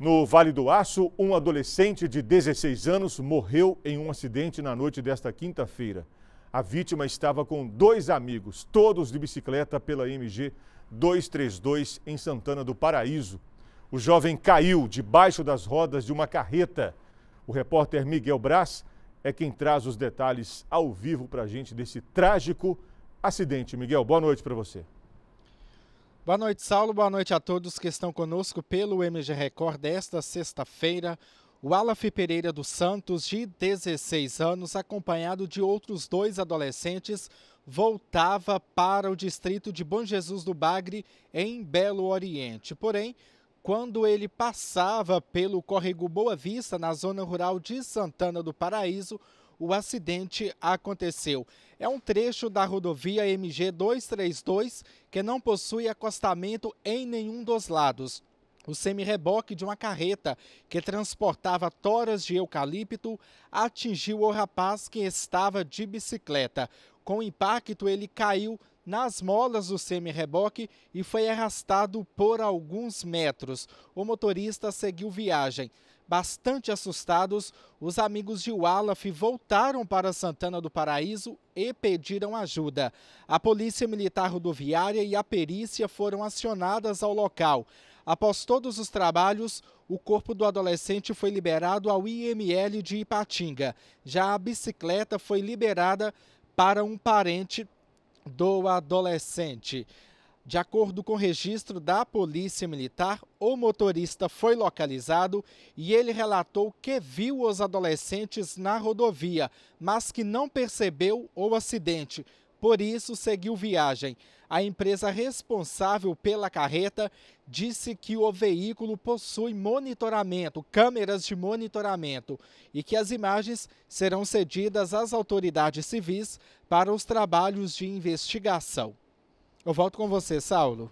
No Vale do Aço, um adolescente de 16 anos morreu em um acidente na noite desta quinta-feira. A vítima estava com dois amigos, todos de bicicleta pela MG 232 em Santana do Paraíso. O jovem caiu debaixo das rodas de uma carreta. O repórter Miguel Braz é quem traz os detalhes ao vivo para a gente desse trágico acidente. Miguel, boa noite para você. Boa noite, Saulo. Boa noite a todos que estão conosco pelo MG Record desta sexta-feira. O Alaf Pereira dos Santos, de 16 anos, acompanhado de outros dois adolescentes, voltava para o distrito de Bom Jesus do Bagre, em Belo Oriente. Porém, quando ele passava pelo córrego Boa Vista, na zona rural de Santana do Paraíso, o acidente aconteceu. É um trecho da rodovia MG 232 que não possui acostamento em nenhum dos lados. O semi-reboque de uma carreta que transportava toras de eucalipto atingiu o rapaz que estava de bicicleta. Com o impacto, ele caiu nas molas do semi-reboque e foi arrastado por alguns metros. O motorista seguiu viagem. Bastante assustados, os amigos de Wallaf voltaram para Santana do Paraíso e pediram ajuda. A Polícia Militar Rodoviária e a perícia foram acionadas ao local. Após todos os trabalhos, o corpo do adolescente foi liberado ao IML de Ipatinga. Já a bicicleta foi liberada para um parente do adolescente. De acordo com o registro da Polícia Militar, o motorista foi localizado e ele relatou que viu os adolescentes na rodovia, mas que não percebeu o acidente. Por isso, seguiu viagem. A empresa responsável pela carreta disse que o veículo possui monitoramento, câmeras de monitoramento, e que as imagens serão cedidas às autoridades civis para os trabalhos de investigação. Eu volto com você, Saulo.